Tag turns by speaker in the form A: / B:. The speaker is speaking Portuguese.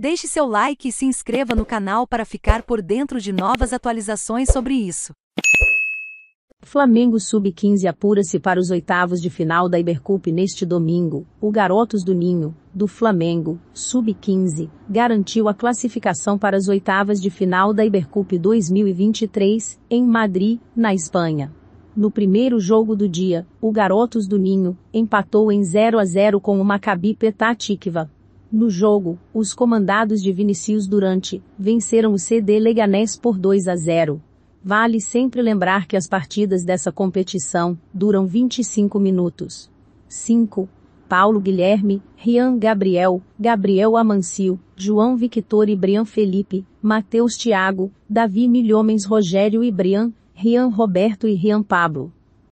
A: Deixe seu like e se inscreva no canal para ficar por dentro de novas atualizações
B: sobre isso. Flamengo Sub-15 apura-se para os oitavos de final da Ibercup neste domingo. O Garotos do Ninho, do Flamengo, Sub-15, garantiu a classificação para as oitavas de final da Ibercup 2023, em Madrid, na Espanha. No primeiro jogo do dia, o Garotos do Ninho empatou em 0 a 0 com o Maccabi Petah Tikva. No jogo, os comandados de Vinicius Durante venceram o CD Leganés por 2 a 0. Vale sempre lembrar que as partidas dessa competição duram 25 minutos. 5. Paulo Guilherme, Rian Gabriel, Gabriel Amancio, João Victor e Brian Felipe, Matheus Thiago, Davi Milhomens Rogério e Brian, Rian Roberto e Rian Pablo.